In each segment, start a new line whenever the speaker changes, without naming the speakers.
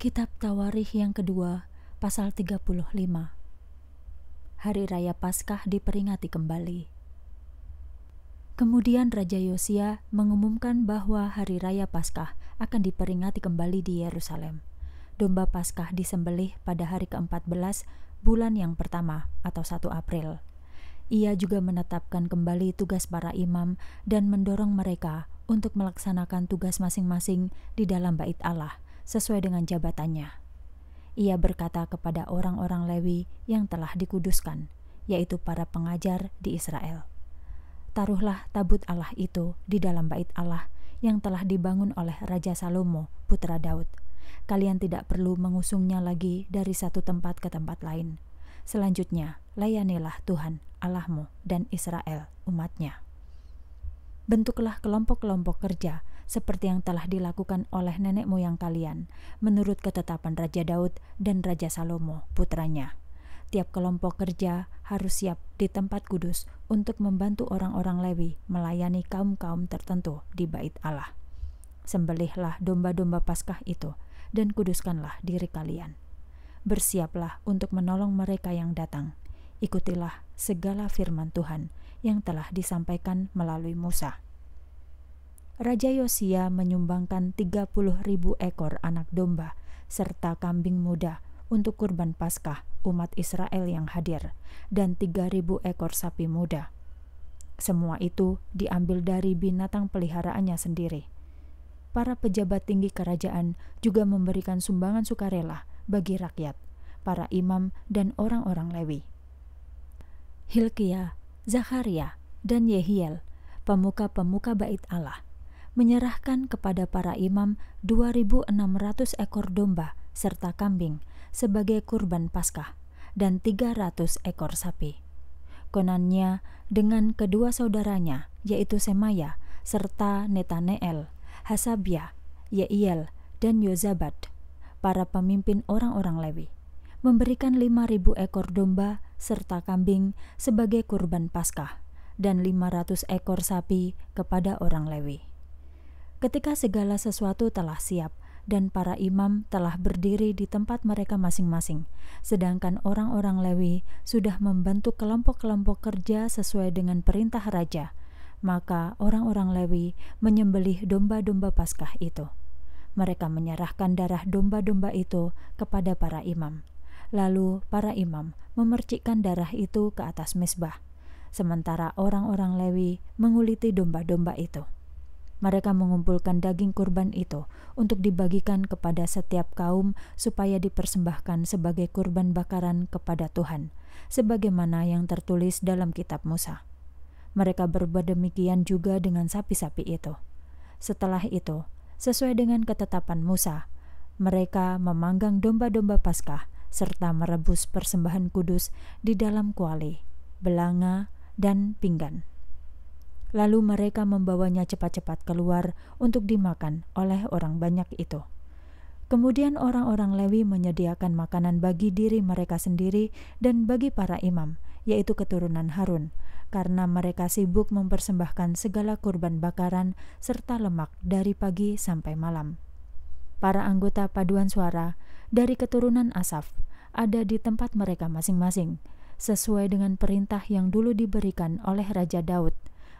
Kitab Tawarikh yang kedua, pasal 35. Hari Raya Paskah diperingati kembali. Kemudian Raja Yosia mengumumkan bahwa Hari Raya Paskah akan diperingati kembali di Yerusalem. Domba Paskah disembelih pada hari ke-14 bulan yang pertama atau 1 April. Ia juga menetapkan kembali tugas para imam dan mendorong mereka untuk melaksanakan tugas masing-masing di dalam bait Allah – sesuai dengan jabatannya. Ia berkata kepada orang-orang Lewi yang telah dikuduskan, yaitu para pengajar di Israel, "Taruhlah tabut Allah itu di dalam bait Allah yang telah dibangun oleh Raja Salomo, putra Daud. Kalian tidak perlu mengusungnya lagi dari satu tempat ke tempat lain." Selanjutnya, layanilah Tuhan Allahmu dan Israel umatnya bentuklah kelompok-kelompok kerja seperti yang telah dilakukan oleh nenek moyang kalian, menurut ketetapan Raja Daud dan Raja Salomo, putranya. Tiap kelompok kerja harus siap di tempat kudus untuk membantu orang-orang Lewi melayani kaum-kaum tertentu di bait Allah. Sembelihlah domba-domba Paskah itu dan kuduskanlah diri kalian. Bersiaplah untuk menolong mereka yang datang, ikutilah segala firman Tuhan yang telah disampaikan melalui Musa. Raja Yosia menyumbangkan 30 ribu ekor anak domba serta kambing muda untuk kurban Paskah umat Israel yang hadir dan 3000 ekor sapi muda. Semua itu diambil dari binatang peliharaannya sendiri. Para pejabat tinggi kerajaan juga memberikan sumbangan sukarela bagi rakyat, para imam dan orang-orang Lewi. Hilkiah, Zakaria, dan Yehiel, pemuka-pemuka bait Allah, menyerahkan kepada para imam 2.600 ekor domba serta kambing sebagai kurban Paskah dan 300 ekor sapi. Konannya dengan kedua saudaranya yaitu Semaya serta Netaneel, Hasabia, Yehiel, dan Yozabad, para pemimpin orang-orang Lewi, memberikan 5.000 ekor domba serta kambing sebagai kurban Paskah dan 500 ekor sapi kepada orang Lewi. Ketika segala sesuatu telah siap dan para imam telah berdiri di tempat mereka masing-masing, sedangkan orang-orang Lewi sudah membentuk kelompok-kelompok kerja sesuai dengan perintah raja, maka orang-orang Lewi menyembelih domba-domba Paskah itu mereka menyerahkan darah domba-domba itu kepada para imam. Lalu para imam memercikkan darah itu ke atas mesbah, sementara orang-orang Lewi menguliti domba-domba itu. Mereka mengumpulkan daging kurban itu untuk dibagikan kepada setiap kaum supaya dipersembahkan sebagai kurban bakaran kepada Tuhan, sebagaimana yang tertulis dalam kitab Musa. Mereka berbuat demikian juga dengan sapi-sapi itu. Setelah itu, sesuai dengan ketetapan Musa, mereka memanggang domba-domba Paskah serta merebus persembahan kudus di dalam kuali, belanga, dan pinggan. Lalu mereka membawanya cepat-cepat keluar untuk dimakan oleh orang banyak itu. Kemudian orang-orang Lewi menyediakan makanan bagi diri mereka sendiri dan bagi para imam, yaitu keturunan Harun, karena mereka sibuk mempersembahkan segala kurban bakaran serta lemak dari pagi sampai malam. Para anggota paduan suara dari keturunan Asaf ada di tempat mereka masing-masing, sesuai dengan perintah yang dulu diberikan oleh Raja Daud,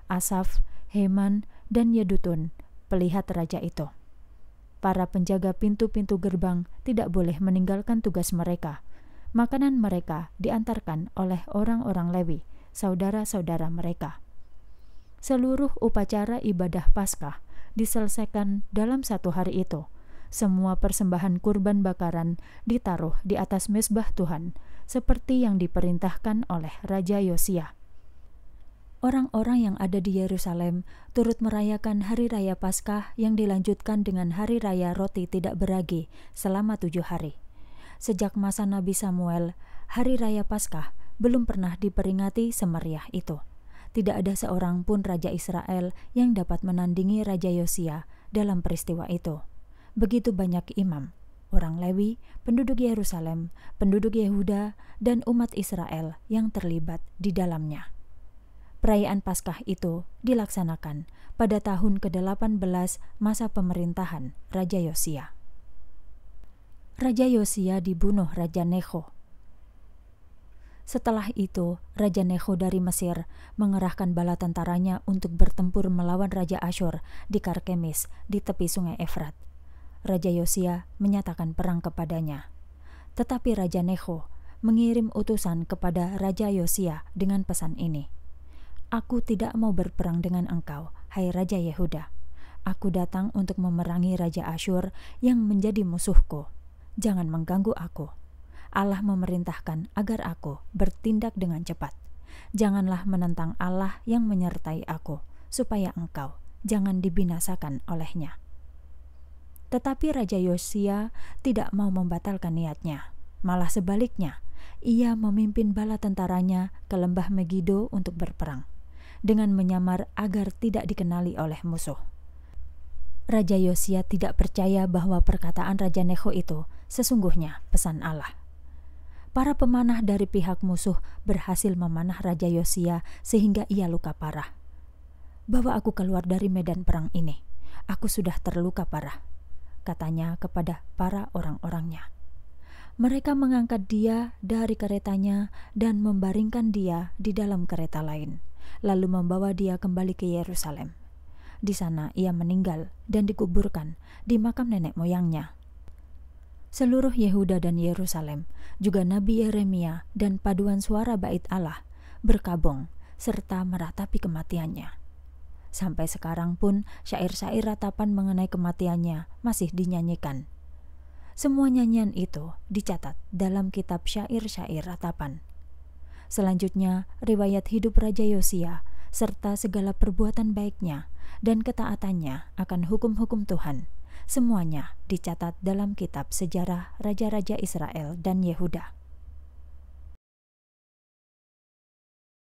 Asaf, Heman, dan Yedutun, pelihat raja itu. Para penjaga pintu-pintu gerbang tidak boleh meninggalkan tugas mereka. Makanan mereka diantarkan oleh orang-orang Lewi, saudara-saudara mereka. Seluruh upacara ibadah Paskah diselesaikan dalam satu hari itu – semua persembahan kurban bakaran ditaruh di atas mesbah Tuhan, seperti yang diperintahkan oleh Raja Yosia. Orang-orang yang ada di Yerusalem turut merayakan Hari Raya Paskah yang dilanjutkan dengan Hari Raya Roti Tidak Beragi selama tujuh hari. Sejak masa Nabi Samuel, Hari Raya Paskah belum pernah diperingati semeriah itu. Tidak ada seorang pun Raja Israel yang dapat menandingi Raja Yosia dalam peristiwa itu begitu banyak imam, orang Lewi, penduduk Yerusalem, penduduk Yehuda, dan umat Israel yang terlibat di dalamnya. Perayaan Paskah itu dilaksanakan pada tahun ke-18 masa pemerintahan Raja Yosia. Raja Yosia dibunuh Raja Neho setelah itu, Raja Neho dari Mesir mengerahkan bala tentaranya untuk bertempur melawan Raja Asyur di Karkemis di tepi sungai Efrat. Raja Yosia menyatakan perang kepadanya. Tetapi Raja Neho mengirim utusan kepada Raja Yosia dengan pesan ini. Aku tidak mau berperang dengan engkau, hai Raja Yehuda. Aku datang untuk memerangi Raja Asyur yang menjadi musuhku. Jangan mengganggu aku. Allah memerintahkan agar aku bertindak dengan cepat. Janganlah menentang Allah yang menyertai aku, supaya engkau jangan dibinasakan olehnya. Tetapi Raja Yosia tidak mau membatalkan niatnya. Malah sebaliknya, ia memimpin bala tentaranya ke lembah Megiddo untuk berperang dengan menyamar agar tidak dikenali oleh musuh. Raja Yosia tidak percaya bahwa perkataan Raja Neho itu sesungguhnya pesan Allah. Para pemanah dari pihak musuh berhasil memanah Raja Yosia sehingga ia luka parah. Bawa aku keluar dari medan perang ini. Aku sudah terluka parah katanya kepada para orang-orangnya. Mereka mengangkat dia dari keretanya dan membaringkan dia di dalam kereta lain, lalu membawa dia kembali ke Yerusalem. Di sana ia meninggal dan dikuburkan di makam nenek moyangnya. Seluruh Yehuda dan Yerusalem, juga Nabi Yeremia dan paduan suara bait Allah, berkabung serta meratapi kematiannya. Sampai sekarang pun syair-syair ratapan mengenai kematiannya masih dinyanyikan. Semua nyanyian itu dicatat dalam kitab syair-syair ratapan. Selanjutnya, riwayat hidup Raja Yosia serta segala perbuatan baiknya dan ketaatannya akan hukum-hukum Tuhan. Semuanya dicatat dalam kitab sejarah raja-raja Israel dan Yehuda.